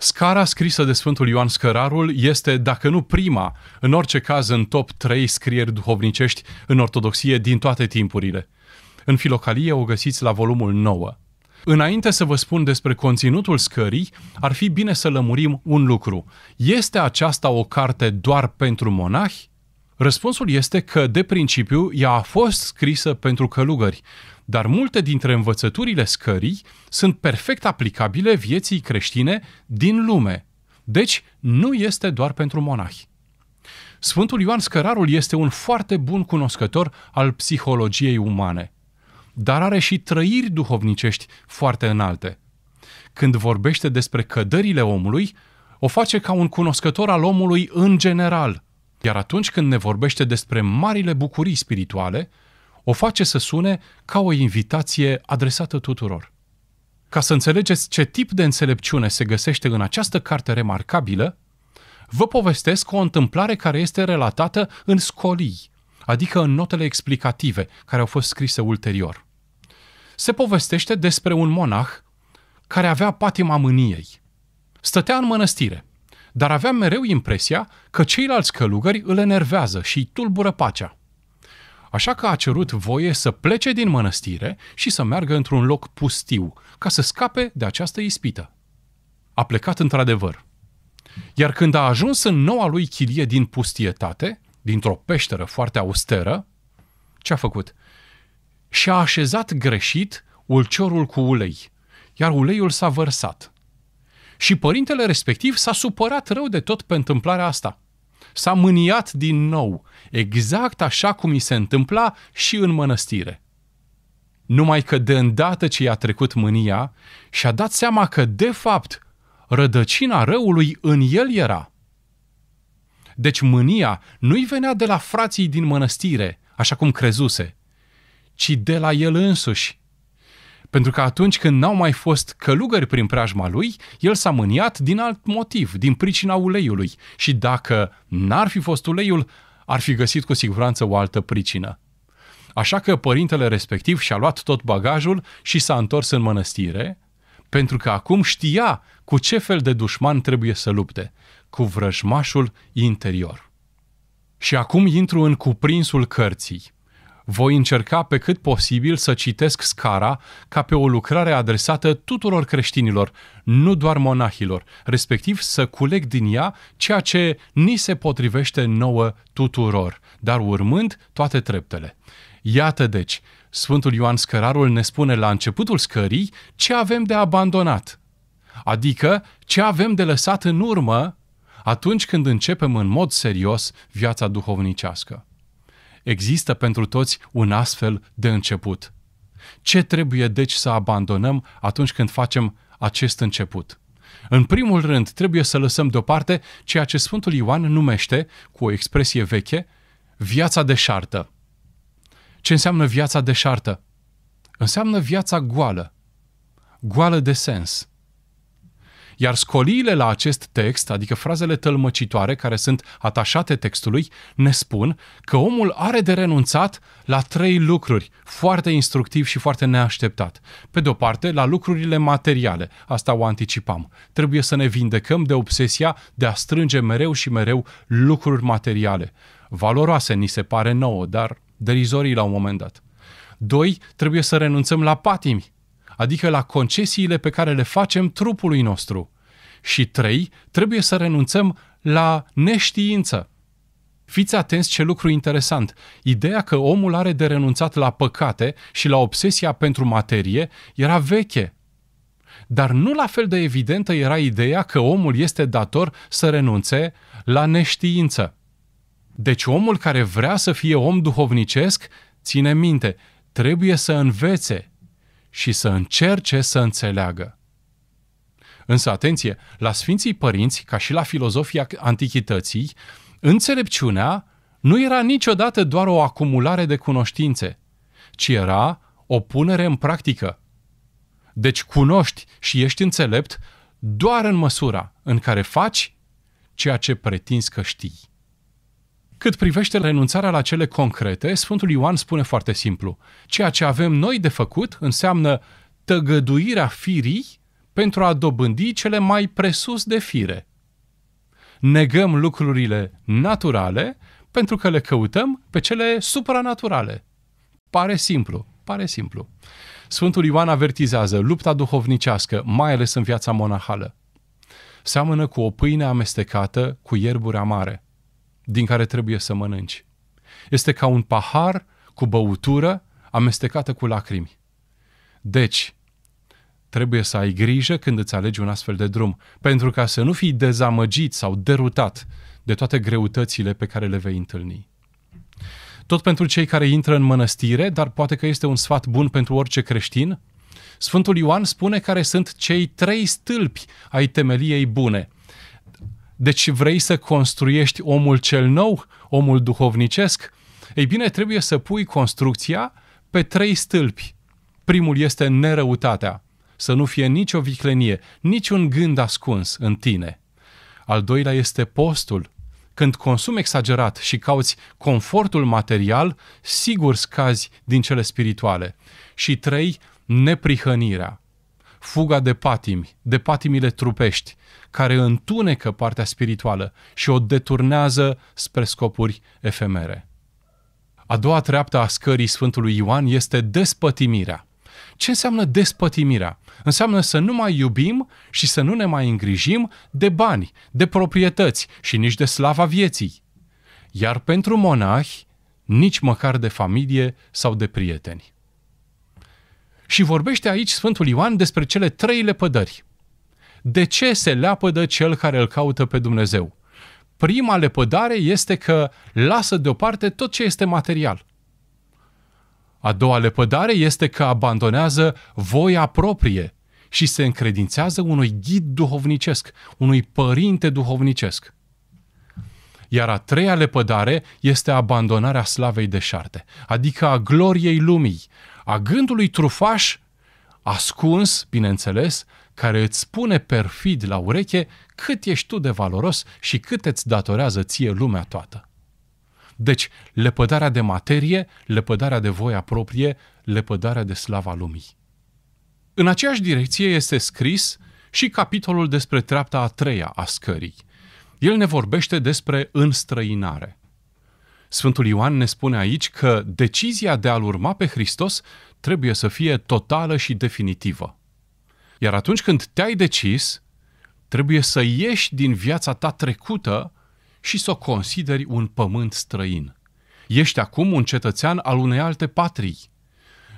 Scara scrisă de Sfântul Ioan Scărarul este, dacă nu prima, în orice caz în top 3 scrieri duhovnicești în ortodoxie din toate timpurile. În filocalie o găsiți la volumul 9. Înainte să vă spun despre conținutul scării, ar fi bine să lămurim un lucru. Este aceasta o carte doar pentru monahi? Răspunsul este că, de principiu, ea a fost scrisă pentru călugări, dar multe dintre învățăturile scării sunt perfect aplicabile vieții creștine din lume. Deci, nu este doar pentru monahi. Sfântul Ioan Scărarul este un foarte bun cunoscător al psihologiei umane, dar are și trăiri duhovnicești foarte înalte. Când vorbește despre cădările omului, o face ca un cunoscător al omului în general, iar atunci când ne vorbește despre marile bucurii spirituale, o face să sune ca o invitație adresată tuturor. Ca să înțelegeți ce tip de înțelepciune se găsește în această carte remarcabilă, vă povestesc o întâmplare care este relatată în scolii, adică în notele explicative care au fost scrise ulterior. Se povestește despre un monah care avea patima mâniei. Stătea în mănăstire, dar avea mereu impresia că ceilalți călugări îl enervează și îi tulbură pacea. Așa că a cerut voie să plece din mănăstire și să meargă într-un loc pustiu, ca să scape de această ispită. A plecat într-adevăr. Iar când a ajuns în noua lui chilie din pustietate, dintr-o peșteră foarte austeră, ce a făcut? Și-a așezat greșit ulciorul cu ulei, iar uleiul s-a vărsat. Și părintele respectiv s-a supărat rău de tot pe întâmplarea asta – s-a mâniat din nou, exact așa cum i se întâmpla și în mănăstire. Numai că de îndată ce i-a trecut mânia, și-a dat seama că, de fapt, rădăcina răului în el era. Deci mânia nu-i venea de la frații din mănăstire, așa cum crezuse, ci de la el însuși, pentru că atunci când n-au mai fost călugări prin preajma lui, el s-a mâniat din alt motiv, din pricina uleiului. Și dacă n-ar fi fost uleiul, ar fi găsit cu siguranță o altă pricină. Așa că părintele respectiv și-a luat tot bagajul și s-a întors în mănăstire, pentru că acum știa cu ce fel de dușman trebuie să lupte, cu vrăjmașul interior. Și acum intru în cuprinsul cărții – voi încerca pe cât posibil să citesc scara ca pe o lucrare adresată tuturor creștinilor, nu doar monahilor, respectiv să culeg din ea ceea ce ni se potrivește nouă tuturor, dar urmând toate treptele. Iată deci, Sfântul Ioan Scărarul ne spune la începutul scării ce avem de abandonat, adică ce avem de lăsat în urmă atunci când începem în mod serios viața duhovnicească există pentru toți un astfel de început. Ce trebuie deci să abandonăm atunci când facem acest început? În primul rând, trebuie să lăsăm deoparte ceea ce Sfântul Ioan numește, cu o expresie veche, viața deșartă. Ce înseamnă viața deșartă? Înseamnă viața goală, goală de sens, iar scoliile la acest text, adică frazele tălmăcitoare care sunt atașate textului, ne spun că omul are de renunțat la trei lucruri foarte instructiv și foarte neașteptat. Pe de o parte, la lucrurile materiale, asta o anticipam. Trebuie să ne vindecăm de obsesia de a strânge mereu și mereu lucruri materiale. Valoroase ni se pare nouă, dar derizorii la un moment dat. Doi, trebuie să renunțăm la patimi, adică la concesiile pe care le facem trupului nostru. Și trei Trebuie să renunțăm la neștiință. Fiți atenți ce lucru interesant. Ideea că omul are de renunțat la păcate și la obsesia pentru materie era veche. Dar nu la fel de evidentă era ideea că omul este dator să renunțe la neștiință. Deci omul care vrea să fie om duhovnicesc, ține minte, trebuie să învețe, și să încerce să înțeleagă. Însă, atenție, la Sfinții Părinți, ca și la filozofia Antichității, înțelepciunea nu era niciodată doar o acumulare de cunoștințe, ci era o punere în practică. Deci cunoști și ești înțelept doar în măsura în care faci ceea ce pretinzi că știi. Cât privește renunțarea la cele concrete, Sfântul Ioan spune foarte simplu: ceea ce avem noi de făcut înseamnă tăgăduirea firii pentru a dobândi cele mai presus de fire. Negăm lucrurile naturale pentru că le căutăm pe cele supranaturale. Pare simplu, pare simplu. Sfântul Ioan avertizează lupta duhovnicească, mai ales în viața monahală. Seamănă cu o pâine amestecată cu ierburi amare – din care trebuie să mănânci. Este ca un pahar cu băutură amestecată cu lacrimi. Deci, trebuie să ai grijă când îți alegi un astfel de drum, pentru ca să nu fii dezamăgit sau derutat de toate greutățile pe care le vei întâlni. Tot pentru cei care intră în mănăstire, dar poate că este un sfat bun pentru orice creștin, Sfântul Ioan spune care sunt cei trei stâlpi ai temeliei bune – deci vrei să construiești omul cel nou, omul duhovnicesc? Ei bine, trebuie să pui construcția pe trei stâlpi. Primul este nerăutatea, să nu fie nicio viclenie, niciun gând ascuns în tine. Al doilea este postul. Când consumi exagerat și cauți confortul material, sigur scazi din cele spirituale. Și trei, neprihănirea fuga de patimi, de patimile trupești, care întunecă partea spirituală și o deturnează spre scopuri efemere. A doua treaptă a scării Sfântului Ioan este despătimirea. Ce înseamnă despătimirea? Înseamnă să nu mai iubim și să nu ne mai îngrijim de bani, de proprietăți și nici de slava vieții. Iar pentru monahi, nici măcar de familie sau de prieteni. Și vorbește aici Sfântul Ioan despre cele trei lepădări. De ce se leapădă cel care îl caută pe Dumnezeu? Prima lepădare este că lasă deoparte tot ce este material. A doua lepădare este că abandonează voia proprie și se încredințează unui ghid duhovnicesc, unui părinte duhovnicesc. Iar a treia lepădare este abandonarea slavei de șarte, adică a gloriei lumii, a gândului trufaș ascuns, bineînțeles, care îți spune perfid la ureche cât ești tu de valoros și cât îți datorează ție lumea toată. Deci, lepădarea de materie, lepădarea de voia proprie, lepădarea de slava lumii. În aceeași direcție este scris și capitolul despre treapta a treia a scării. El ne vorbește despre înstrăinare. Sfântul Ioan ne spune aici că decizia de a-L urma pe Hristos trebuie să fie totală și definitivă. Iar atunci când te-ai decis, trebuie să ieși din viața ta trecută și să o consideri un pământ străin. Ești acum un cetățean al unei alte patrii,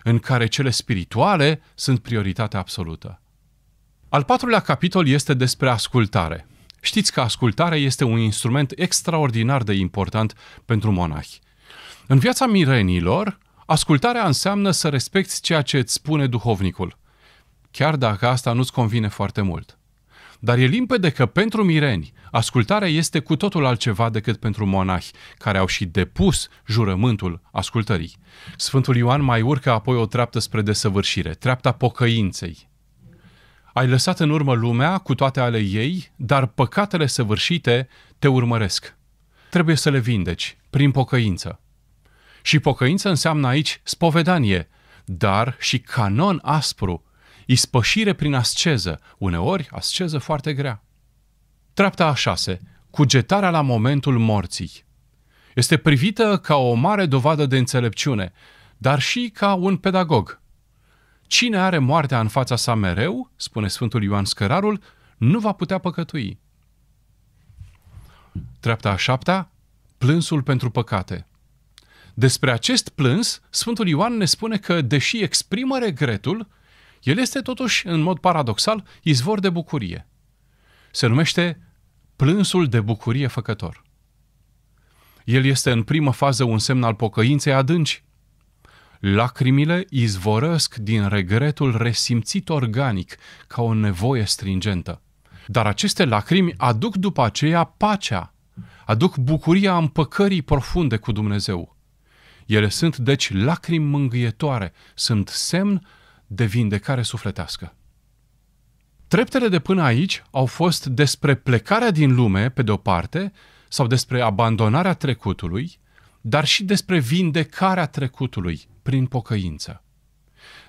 în care cele spirituale sunt prioritatea absolută. Al patrulea capitol este despre ascultare – Știți că ascultarea este un instrument extraordinar de important pentru monahi. În viața mirenilor, ascultarea înseamnă să respecti ceea ce îți spune duhovnicul, chiar dacă asta nu-ți convine foarte mult. Dar e limpede că pentru mireni, ascultarea este cu totul altceva decât pentru monahi, care au și depus jurământul ascultării. Sfântul Ioan mai urcă apoi o treaptă spre desăvârșire, treapta pocăinței ai lăsat în urmă lumea cu toate ale ei, dar păcatele săvârșite te urmăresc. Trebuie să le vindeci prin pocăință. Și pocăință înseamnă aici spovedanie, dar și canon aspru, ispășire prin asceză, uneori asceză foarte grea. Treapta a șase, cugetarea la momentul morții. Este privită ca o mare dovadă de înțelepciune, dar și ca un pedagog, Cine are moartea în fața sa mereu, spune Sfântul Ioan Scărarul, nu va putea păcătui. Treapta a șaptea, plânsul pentru păcate. Despre acest plâns, Sfântul Ioan ne spune că, deși exprimă regretul, el este totuși, în mod paradoxal, izvor de bucurie. Se numește plânsul de bucurie făcător. El este în primă fază un semn al pocăinței adânci, Lacrimile izvorăsc din regretul resimțit organic, ca o nevoie stringentă. Dar aceste lacrimi aduc după aceea pacea, aduc bucuria împăcării profunde cu Dumnezeu. Ele sunt, deci, lacrimi mângâietoare, sunt semn de vindecare sufletească. Treptele de până aici au fost despre plecarea din lume, pe de-o parte, sau despre abandonarea trecutului, dar și despre vindecarea trecutului, prin pocăință.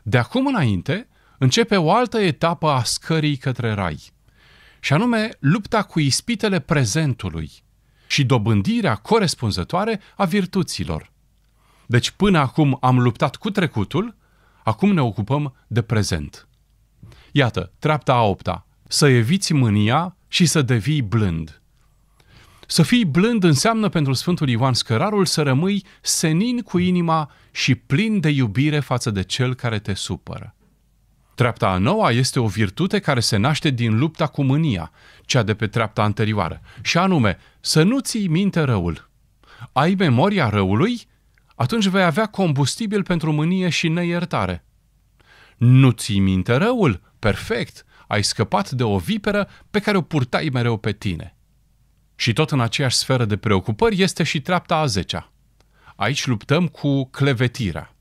De acum înainte, începe o altă etapă a scării către rai, și anume lupta cu ispitele prezentului și dobândirea corespunzătoare a virtuților. Deci până acum am luptat cu trecutul, acum ne ocupăm de prezent. Iată, treapta a opta. Să eviți mânia și să devii blând. Să fii blând înseamnă pentru Sfântul Ioan Scărarul să rămâi senin cu inima și plin de iubire față de cel care te supără. Treapta a noua este o virtute care se naște din lupta cu mânia, cea de pe treapta anterioară, și anume să nu ții minte răul. Ai memoria răului? Atunci vei avea combustibil pentru mânie și neiertare. Nu ții minte răul? Perfect! Ai scăpat de o viperă pe care o purtai mereu pe tine. Și tot în aceeași sferă de preocupări este și treapta a zecea. Aici luptăm cu clevetirea.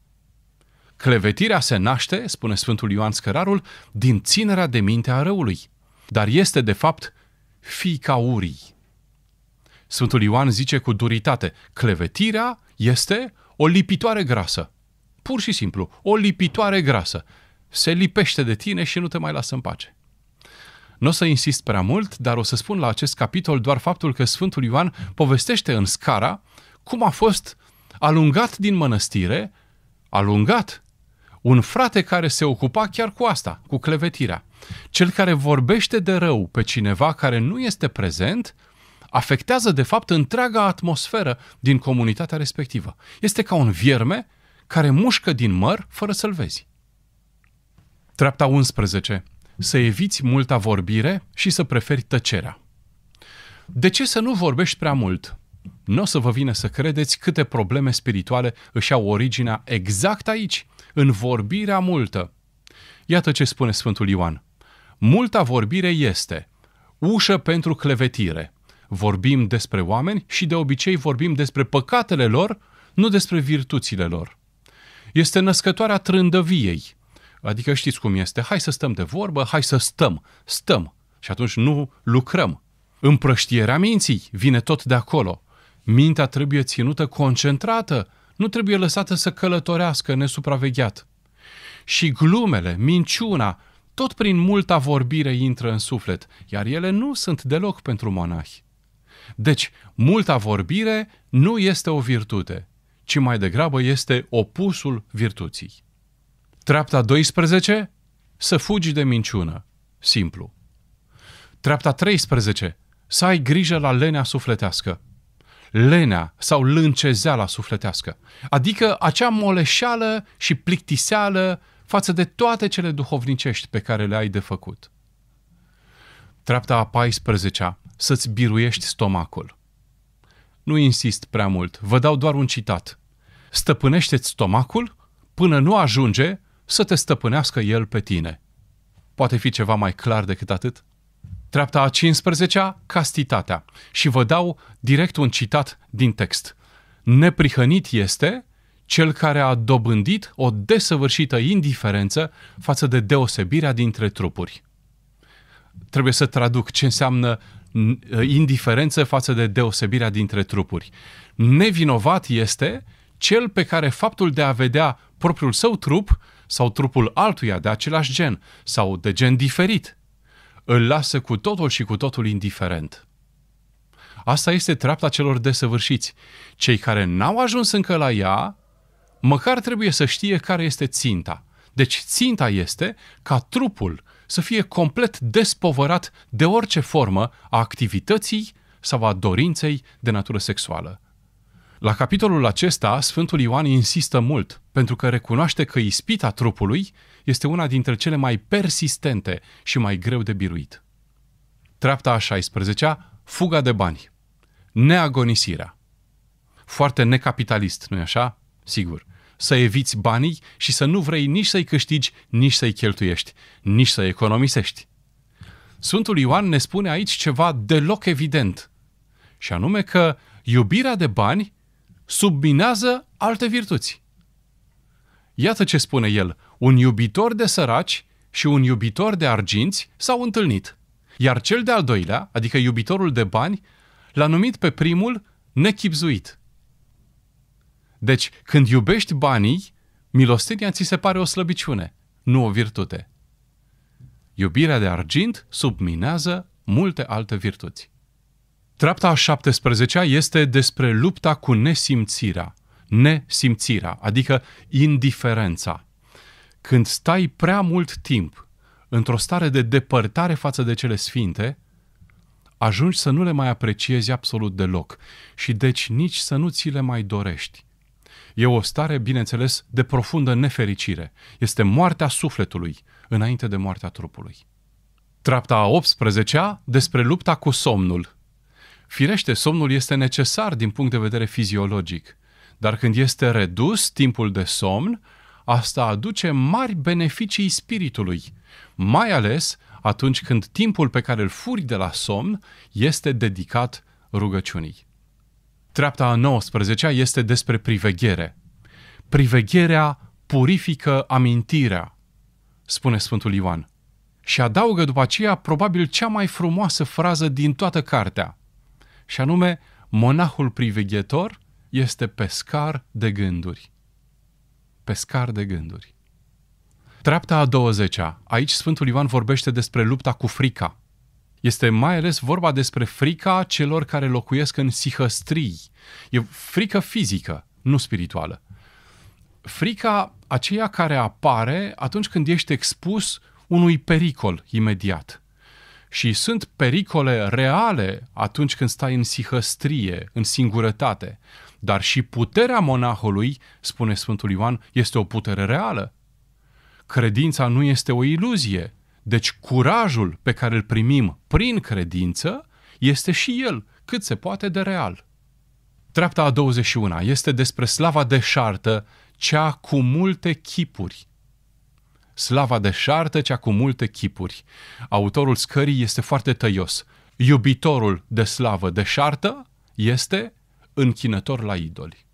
Clevetirea se naște, spune Sfântul Ioan Scărarul, din ținerea de minte a răului, dar este de fapt fiica urii. Sfântul Ioan zice cu duritate, clevetirea este o lipitoare grasă. Pur și simplu, o lipitoare grasă. Se lipește de tine și nu te mai lasă în pace. Nu o să insist prea mult, dar o să spun la acest capitol doar faptul că Sfântul Ioan povestește în scara cum a fost alungat din mănăstire, alungat, un frate care se ocupa chiar cu asta, cu clevetirea. Cel care vorbește de rău pe cineva care nu este prezent, afectează de fapt întreaga atmosferă din comunitatea respectivă. Este ca un vierme care mușcă din măr fără să-l vezi. Treapta 11 să eviți multa vorbire și să preferi tăcerea. De ce să nu vorbești prea mult? Nu o să vă vine să credeți câte probleme spirituale își au originea exact aici, în vorbirea multă. Iată ce spune Sfântul Ioan. Multa vorbire este ușă pentru clevetire. Vorbim despre oameni și de obicei vorbim despre păcatele lor, nu despre virtuțile lor. Este născătoarea trândăviei, Adică știți cum este, hai să stăm de vorbă, hai să stăm, stăm. Și atunci nu lucrăm. Împrăștierea minții vine tot de acolo. Mintea trebuie ținută concentrată, nu trebuie lăsată să călătorească nesupravegheat. Și glumele, minciuna, tot prin multa vorbire intră în suflet, iar ele nu sunt deloc pentru monahi. Deci, multa vorbire nu este o virtute, ci mai degrabă este opusul virtuții. Treapta 12, să fugi de minciună. Simplu. Treapta 13, să ai grijă la lenea sufletească. Lenea sau lâncezeala sufletească. Adică acea moleșeală și plictiseală față de toate cele duhovnicești pe care le ai de făcut. Treapta a 14 să-ți biruiești stomacul. Nu insist prea mult, vă dau doar un citat. Stăpânește-ți stomacul până nu ajunge să te stăpânească El pe tine. Poate fi ceva mai clar decât atât? Treapta a 15-a, castitatea. Și vă dau direct un citat din text. Neprihănit este cel care a dobândit o desăvârșită indiferență față de deosebirea dintre trupuri. Trebuie să traduc ce înseamnă uh, indiferență față de deosebirea dintre trupuri. Nevinovat este cel pe care faptul de a vedea propriul său trup sau trupul altuia de același gen sau de gen diferit, îl lasă cu totul și cu totul indiferent. Asta este treapta celor desăvârșiți. Cei care n-au ajuns încă la ea, măcar trebuie să știe care este ținta. Deci ținta este ca trupul să fie complet despovărat de orice formă a activității sau a dorinței de natură sexuală. La capitolul acesta, Sfântul Ioan insistă mult, pentru că recunoaște că ispita trupului este una dintre cele mai persistente și mai greu de biruit. Treapta a 16-a, fuga de bani, neagonisirea. Foarte necapitalist, nu-i așa? Sigur. Să eviți banii și să nu vrei nici să-i câștigi, nici să-i cheltuiești, nici să i economisești. Sfântul Ioan ne spune aici ceva deloc evident, și anume că iubirea de bani subminează alte virtuți. Iată ce spune el, un iubitor de săraci și un iubitor de arginți s-au întâlnit. Iar cel de-al doilea, adică iubitorul de bani, l-a numit pe primul nechipzuit. Deci, când iubești banii, milostenia ți se pare o slăbiciune, nu o virtute. Iubirea de argint subminează multe alte virtuți. Treapta a 17-a este despre lupta cu nesimțirea, nesimțirea, adică indiferența. Când stai prea mult timp într-o stare de depărtare față de cele sfinte, ajungi să nu le mai apreciezi absolut deloc și deci nici să nu ți le mai dorești. E o stare, bineînțeles, de profundă nefericire. Este moartea sufletului înainte de moartea trupului. Treapta a 18-a despre lupta cu somnul – Firește, somnul este necesar din punct de vedere fiziologic, dar când este redus timpul de somn, asta aduce mari beneficii spiritului, mai ales atunci când timpul pe care îl furi de la somn este dedicat rugăciunii. Treapta a 19-a este despre priveghere. Privegherea purifică amintirea, spune Sfântul Ioan. Și adaugă după aceea probabil cea mai frumoasă frază din toată cartea și anume monahul priveghetor este pescar de gânduri. Pescar de gânduri. Treapta a 20-a. Aici Sfântul Ivan vorbește despre lupta cu frica. Este mai ales vorba despre frica celor care locuiesc în sihăstrii. E frică fizică, nu spirituală. Frica aceea care apare atunci când ești expus unui pericol imediat și sunt pericole reale atunci când stai în sihăstrie, în singurătate. Dar și puterea monahului, spune Sfântul Ioan, este o putere reală. Credința nu este o iluzie. Deci curajul pe care îl primim prin credință este și el cât se poate de real. Treapta a 21 este despre slava deșartă, cea cu multe chipuri, slava deșartă cea cu multe chipuri. Autorul scării este foarte tăios. Iubitorul de slavă deșartă este închinător la idoli.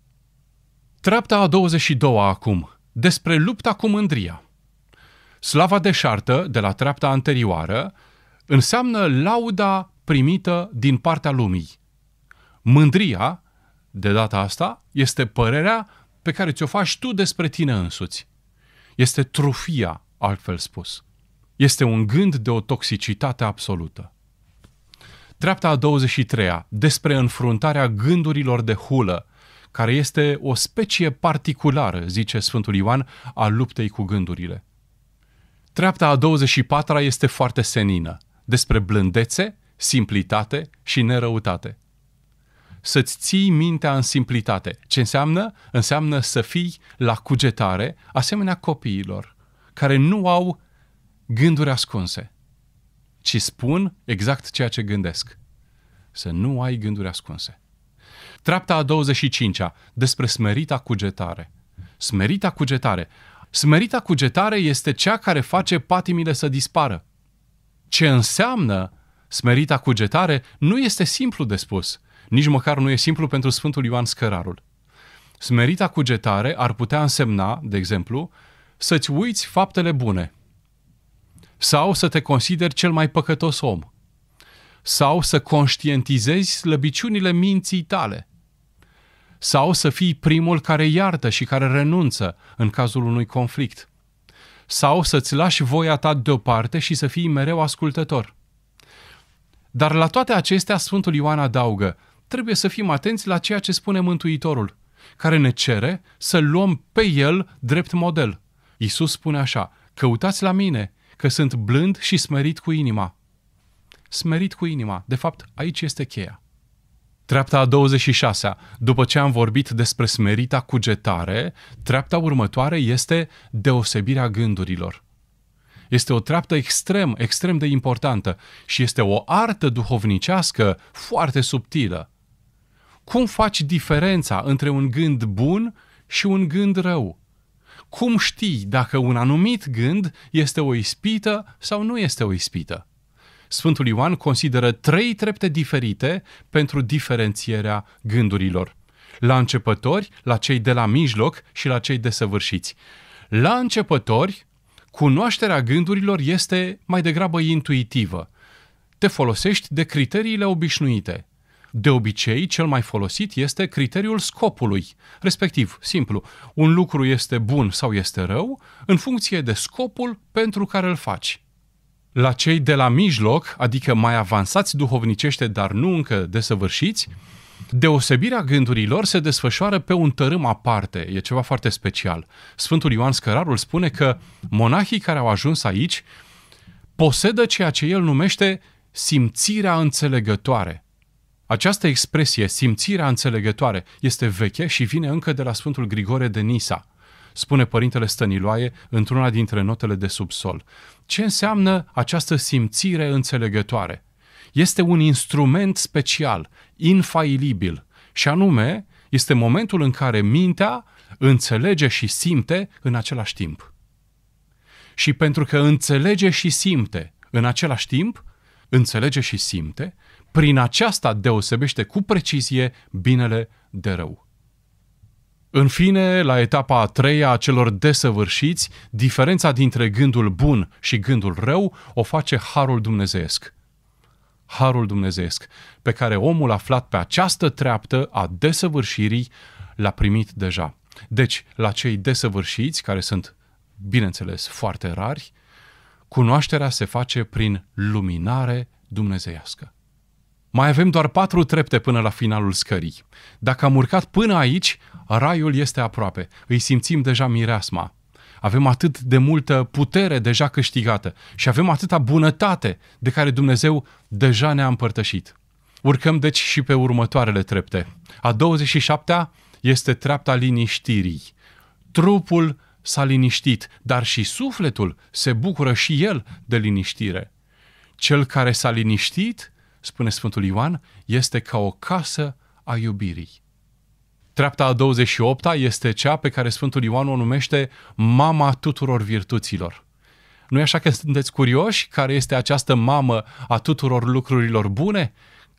Treapta a 22-a acum, despre lupta cu mândria. Slava deșartă de la treapta anterioară înseamnă lauda primită din partea lumii. Mândria, de data asta, este părerea pe care ți-o faci tu despre tine însuți este trufia, altfel spus. Este un gând de o toxicitate absolută. Treapta a 23-a, despre înfruntarea gândurilor de hulă, care este o specie particulară, zice Sfântul Ioan, a luptei cu gândurile. Treapta a 24-a este foarte senină, despre blândețe, simplitate și nerăutate să-ți ții mintea în simplitate. Ce înseamnă? Înseamnă să fii la cugetare, asemenea copiilor, care nu au gânduri ascunse, ci spun exact ceea ce gândesc. Să nu ai gânduri ascunse. Treapta a 25-a, despre smerita cugetare. Smerita cugetare. Smerita cugetare este cea care face patimile să dispară. Ce înseamnă smerita cugetare nu este simplu de spus – nici măcar nu e simplu pentru Sfântul Ioan Scărarul. Smerita cugetare ar putea însemna, de exemplu, să-ți uiți faptele bune sau să te consideri cel mai păcătos om sau să conștientizezi slăbiciunile minții tale sau să fii primul care iartă și care renunță în cazul unui conflict sau să-ți lași voia ta deoparte și să fii mereu ascultător. Dar la toate acestea Sfântul Ioan adaugă, trebuie să fim atenți la ceea ce spune Mântuitorul, care ne cere să luăm pe El drept model. Iisus spune așa, căutați la mine, că sunt blând și smerit cu inima. Smerit cu inima, de fapt, aici este cheia. Treapta a 26-a, după ce am vorbit despre smerita cugetare, treapta următoare este deosebirea gândurilor. Este o treaptă extrem, extrem de importantă și este o artă duhovnicească foarte subtilă. Cum faci diferența între un gând bun și un gând rău? Cum știi dacă un anumit gând este o ispită sau nu este o ispită? Sfântul Ioan consideră trei trepte diferite pentru diferențierea gândurilor. La începători, la cei de la mijloc și la cei desăvârșiți. La începători, cunoașterea gândurilor este mai degrabă intuitivă. Te folosești de criteriile obișnuite. De obicei, cel mai folosit este criteriul scopului, respectiv, simplu, un lucru este bun sau este rău în funcție de scopul pentru care îl faci. La cei de la mijloc, adică mai avansați duhovnicește, dar nu încă desăvârșiți, Deosebirea gândurilor se desfășoară pe un tărâm aparte, e ceva foarte special. Sfântul Ioan Scărarul spune că monahii care au ajuns aici posedă ceea ce el numește simțirea înțelegătoare. Această expresie, simțirea înțelegătoare, este veche și vine încă de la Sfântul Grigore de Nisa, spune Părintele Stăniloae într-una dintre notele de subsol. Ce înseamnă această simțire înțelegătoare? Este un instrument special, infailibil, și anume este momentul în care mintea înțelege și simte în același timp. Și pentru că înțelege și simte în același timp, înțelege și simte, prin aceasta deosebește cu precizie binele de rău. În fine, la etapa a treia a celor desăvârșiți, diferența dintre gândul bun și gândul rău o face harul dumnezeesc. Harul dumnezeesc, pe care omul aflat pe această treaptă a desăvârșirii l-a primit deja. Deci, la cei desăvârșiți, care sunt, bineînțeles, foarte rari, Cunoașterea se face prin luminare dumnezeiască. Mai avem doar patru trepte până la finalul scării. Dacă am urcat până aici, raiul este aproape. Îi simțim deja mireasma. Avem atât de multă putere deja câștigată și avem atâta bunătate de care Dumnezeu deja ne-a împărtășit. Urcăm deci și pe următoarele trepte. A 27-a este treapta liniștirii. Trupul s-a liniștit, dar și sufletul se bucură și el de liniștire. Cel care s-a liniștit, spune Sfântul Ioan, este ca o casă a iubirii. Treapta a 28-a este cea pe care Sfântul Ioan o numește mama tuturor virtuților. Nu e așa că sunteți curioși care este această mamă a tuturor lucrurilor bune?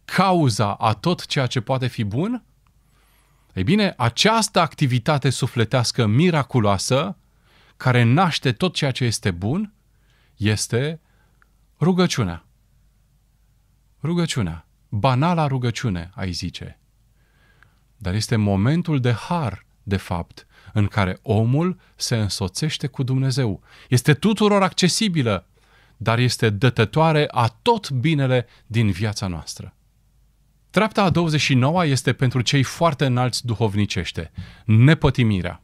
Cauza a tot ceea ce poate fi bun? Ei bine, această activitate sufletească miraculoasă, care naște tot ceea ce este bun, este rugăciunea. Rugăciunea. Banala rugăciune, ai zice. Dar este momentul de har, de fapt, în care omul se însoțește cu Dumnezeu. Este tuturor accesibilă, dar este dătătoare a tot binele din viața noastră. Treapta a 29-a este pentru cei foarte înalți duhovnicește, nepătimirea.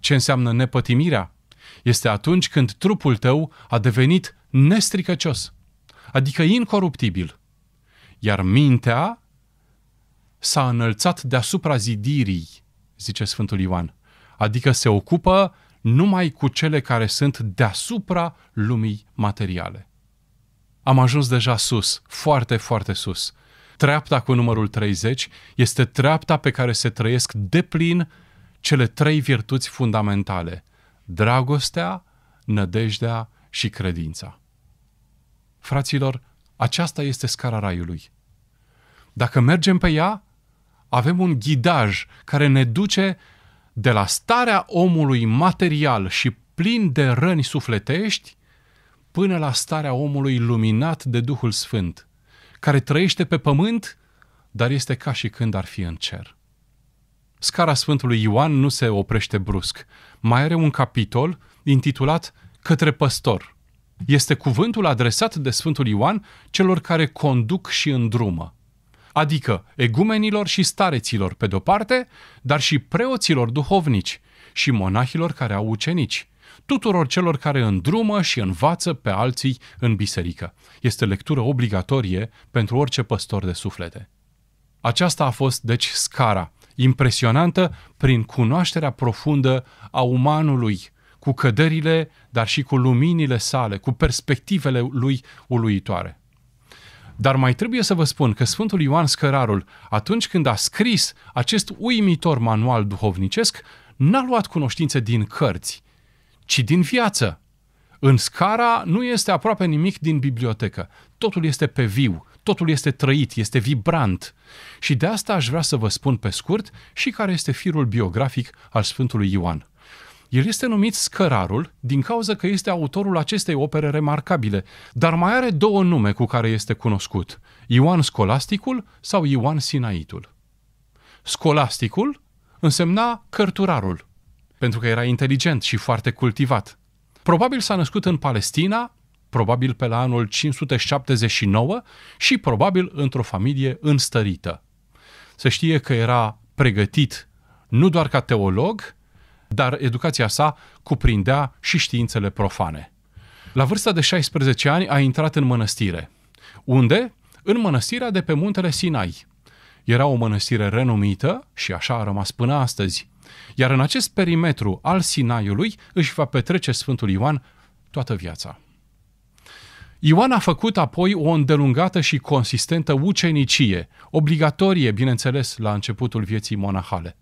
Ce înseamnă nepătimirea? Este atunci când trupul tău a devenit nestricăcios, adică incoruptibil, iar mintea s-a înălțat deasupra zidirii, zice Sfântul Ioan, adică se ocupă numai cu cele care sunt deasupra lumii materiale. Am ajuns deja sus, foarte, foarte sus – treapta cu numărul 30 este treapta pe care se trăiesc de plin cele trei virtuți fundamentale. Dragostea, nădejdea și credința. Fraților, aceasta este scara raiului. Dacă mergem pe ea, avem un ghidaj care ne duce de la starea omului material și plin de răni sufletești până la starea omului luminat de Duhul Sfânt – care trăiește pe pământ, dar este ca și când ar fi în cer. Scara Sfântului Ioan nu se oprește brusc. Mai are un capitol intitulat Către păstor. Este cuvântul adresat de Sfântul Ioan celor care conduc și îndrumă. Adică egumenilor și stareților pe de-o parte, dar și preoților duhovnici și monahilor care au ucenici – tuturor celor care îndrumă și învață pe alții în biserică. Este lectură obligatorie pentru orice păstor de suflete. Aceasta a fost, deci, scara, impresionantă prin cunoașterea profundă a umanului, cu căderile, dar și cu luminile sale, cu perspectivele lui uluitoare. Dar mai trebuie să vă spun că Sfântul Ioan Scărarul, atunci când a scris acest uimitor manual duhovnicesc, n-a luat cunoștințe din cărți, ci din viață. În scara nu este aproape nimic din bibliotecă. Totul este pe viu, totul este trăit, este vibrant. Și de asta aș vrea să vă spun pe scurt și care este firul biografic al Sfântului Ioan. El este numit Scărarul din cauza că este autorul acestei opere remarcabile, dar mai are două nume cu care este cunoscut, Ioan Scolasticul sau Ioan Sinaitul. Scolasticul însemna cărturarul, pentru că era inteligent și foarte cultivat. Probabil s-a născut în Palestina, probabil pe la anul 579 și probabil într-o familie înstărită. Se știe că era pregătit nu doar ca teolog, dar educația sa cuprindea și științele profane. La vârsta de 16 ani a intrat în mănăstire. Unde? În mănăstirea de pe muntele Sinai. Era o mănăstire renumită și așa a rămas până astăzi iar în acest perimetru al Sinaiului își va petrece Sfântul Ioan toată viața. Ioan a făcut apoi o îndelungată și consistentă ucenicie, obligatorie, bineînțeles, la începutul vieții monahale.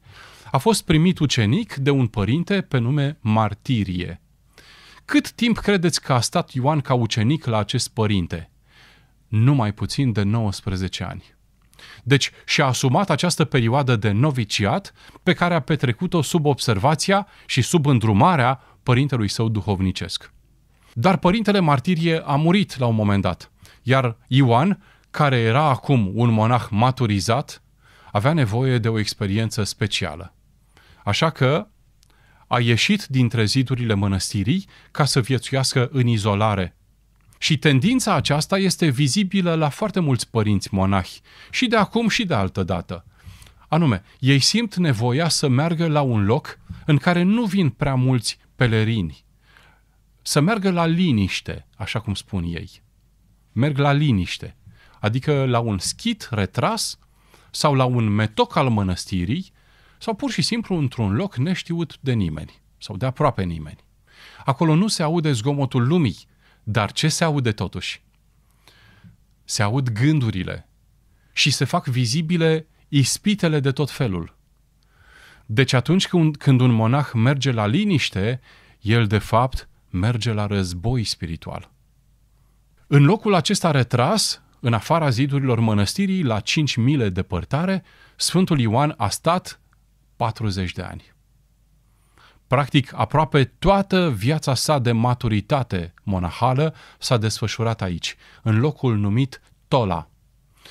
A fost primit ucenic de un părinte pe nume Martirie. Cât timp credeți că a stat Ioan ca ucenic la acest părinte? Numai puțin de 19 ani. Deci și-a asumat această perioadă de noviciat pe care a petrecut-o sub observația și sub îndrumarea părintelui său duhovnicesc. Dar părintele martirie a murit la un moment dat, iar Ioan, care era acum un monah maturizat, avea nevoie de o experiență specială. Așa că a ieșit dintre zidurile mănăstirii ca să viețuiască în izolare și tendința aceasta este vizibilă la foarte mulți părinți monahi, și de acum și de altă dată. Anume, ei simt nevoia să meargă la un loc în care nu vin prea mulți pelerini. Să meargă la liniște, așa cum spun ei. Merg la liniște, adică la un schit retras sau la un metoc al mănăstirii sau pur și simplu într-un loc neștiut de nimeni sau de aproape nimeni. Acolo nu se aude zgomotul lumii, dar ce se aude totuși? Se aud gândurile și se fac vizibile ispitele de tot felul. Deci atunci când, un monah merge la liniște, el de fapt merge la război spiritual. În locul acesta retras, în afara zidurilor mănăstirii, la 5 mile departare, Sfântul Ioan a stat 40 de ani. Practic, aproape toată viața sa de maturitate monahală s-a desfășurat aici, în locul numit Tola.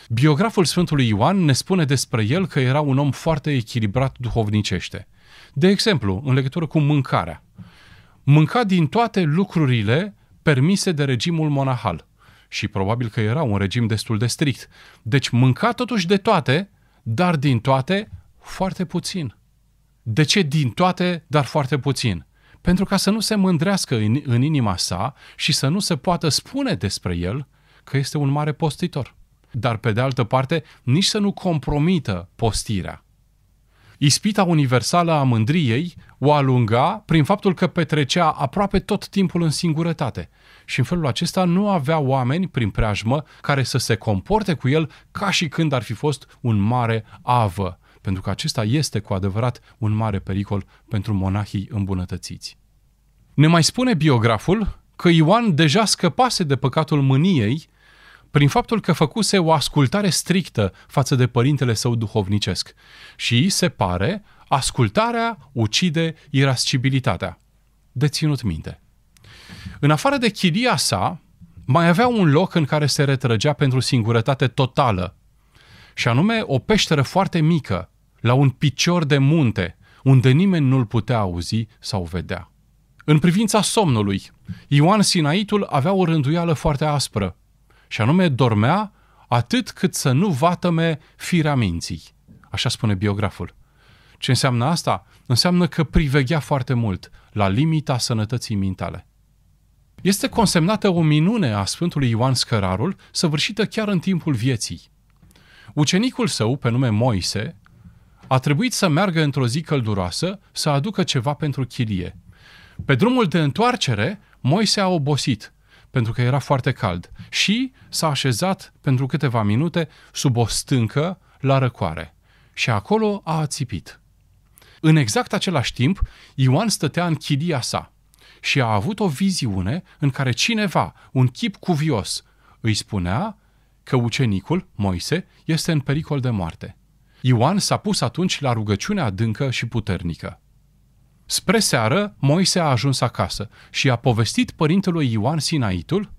Biograful Sfântului Ioan ne spune despre el că era un om foarte echilibrat duhovnicește. De exemplu, în legătură cu mâncarea. Mânca din toate lucrurile permise de regimul monahal. Și probabil că era un regim destul de strict. Deci mânca totuși de toate, dar din toate foarte puțin. De ce din toate, dar foarte puțin? Pentru ca să nu se mândrească în, în inima sa și să nu se poată spune despre el că este un mare postitor. Dar, pe de altă parte, nici să nu compromită postirea. Ispita universală a mândriei o alunga prin faptul că petrecea aproape tot timpul în singurătate și în felul acesta nu avea oameni prin preajmă care să se comporte cu el ca și când ar fi fost un mare avă pentru că acesta este cu adevărat un mare pericol pentru monahii îmbunătățiți. Ne mai spune biograful că Ioan deja scăpase de păcatul mâniei prin faptul că făcuse o ascultare strictă față de părintele său duhovnicesc și, se pare, ascultarea ucide irascibilitatea. De ținut minte. În afară de chilia sa, mai avea un loc în care se retrăgea pentru singurătate totală, și anume o peșteră foarte mică, la un picior de munte, unde nimeni nu-l putea auzi sau vedea. În privința somnului, Ioan Sinaitul avea o rânduială foarte aspră, și anume dormea atât cât să nu vatăme firea minții. Așa spune biograful. Ce înseamnă asta? Înseamnă că priveghea foarte mult, la limita sănătății mintale. Este consemnată o minune a Sfântului Ioan Scărarul, săvârșită chiar în timpul vieții. Ucenicul său, pe nume Moise, a trebuit să meargă într-o zi călduroasă să aducă ceva pentru chilie. Pe drumul de întoarcere, Moise a obosit, pentru că era foarte cald, și s-a așezat pentru câteva minute sub o stâncă la răcoare. Și acolo a ațipit. În exact același timp, Ioan stătea în chilia sa și a avut o viziune în care cineva, un chip cuvios, îi spunea că ucenicul, Moise, este în pericol de moarte. Ioan s-a pus atunci la rugăciune adâncă și puternică. Spre seară, Moise a ajuns acasă și a povestit părintelui Ioan Sinaitul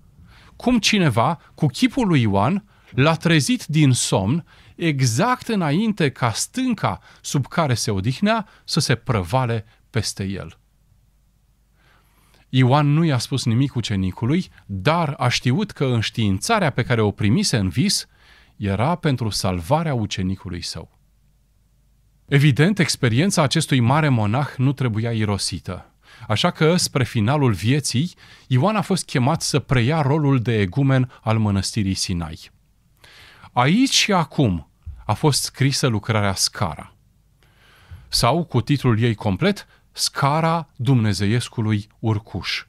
cum cineva, cu chipul lui Ioan, l-a trezit din somn exact înainte ca stânca sub care se odihnea să se prăvale peste el. Ioan nu i-a spus nimic ucenicului, dar a știut că înștiințarea pe care o primise în vis – era pentru salvarea ucenicului său. Evident, experiența acestui mare monah nu trebuia irosită. Așa că, spre finalul vieții, Ioan a fost chemat să preia rolul de egumen al mănăstirii Sinai. Aici și acum a fost scrisă lucrarea Scara, sau, cu titlul ei complet, Scara Dumnezeiescului Urcuș.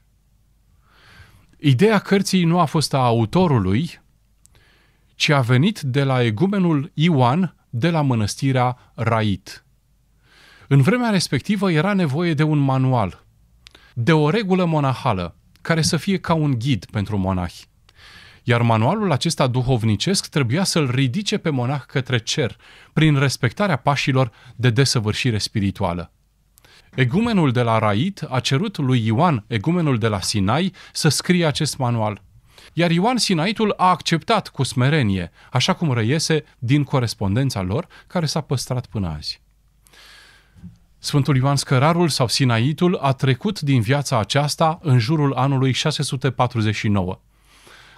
Ideea cărții nu a fost a autorului, ci a venit de la egumenul Ioan de la mănăstirea Rait. În vremea respectivă era nevoie de un manual, de o regulă monahală, care să fie ca un ghid pentru monahi. Iar manualul acesta duhovnicesc trebuia să-l ridice pe monah către cer, prin respectarea pașilor de desăvârșire spirituală. Egumenul de la Rait a cerut lui Ioan, egumenul de la Sinai, să scrie acest manual – iar Ioan Sinaitul a acceptat cu smerenie, așa cum răiese din corespondența lor, care s-a păstrat până azi. Sfântul Ioan Scărarul sau Sinaitul a trecut din viața aceasta în jurul anului 649.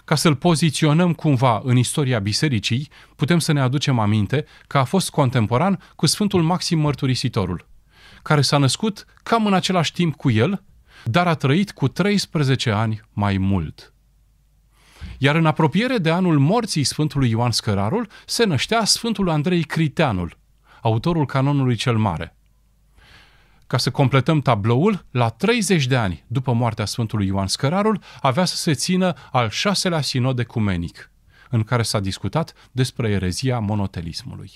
Ca să-l poziționăm cumva în istoria bisericii, putem să ne aducem aminte că a fost contemporan cu Sfântul Maxim Mărturisitorul, care s-a născut cam în același timp cu el, dar a trăit cu 13 ani mai mult. Iar în apropiere de anul morții Sfântului Ioan Scărarul se năștea Sfântul Andrei Criteanul, autorul canonului cel mare. Ca să completăm tabloul, la 30 de ani după moartea Sfântului Ioan Scărarul, avea să se țină al șaselea sinod ecumenic, în care s-a discutat despre erezia monotelismului.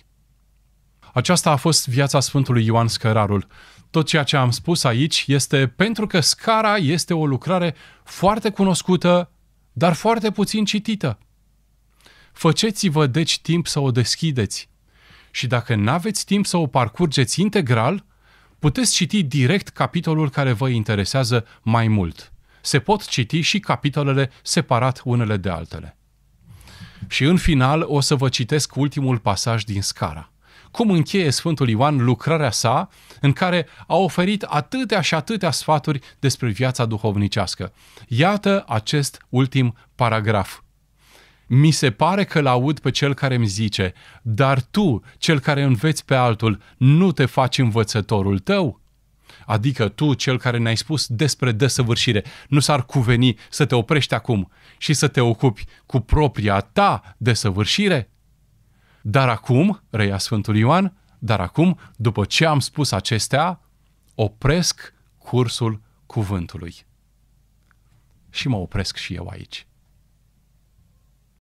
Aceasta a fost viața Sfântului Ioan Scărarul. Tot ceea ce am spus aici este pentru că Scara este o lucrare foarte cunoscută, dar foarte puțin citită. Făceți-vă deci timp să o deschideți. Și dacă n-aveți timp să o parcurgeți integral, puteți citi direct capitolul care vă interesează mai mult. Se pot citi și capitolele separat unele de altele. Și în final o să vă citesc ultimul pasaj din scara – cum încheie Sfântul Ioan lucrarea sa, în care a oferit atâtea și atâtea sfaturi despre viața duhovnicească. Iată acest ultim paragraf. Mi se pare că l-aud pe cel care îmi zice, dar tu, cel care înveți pe altul, nu te faci învățătorul tău? Adică tu, cel care ne-ai spus despre desăvârșire, nu s-ar cuveni să te oprești acum și să te ocupi cu propria ta desăvârșire? Dar acum, reia Sfântul Ioan, dar acum, după ce am spus acestea, opresc cursul cuvântului. Și mă opresc și eu aici.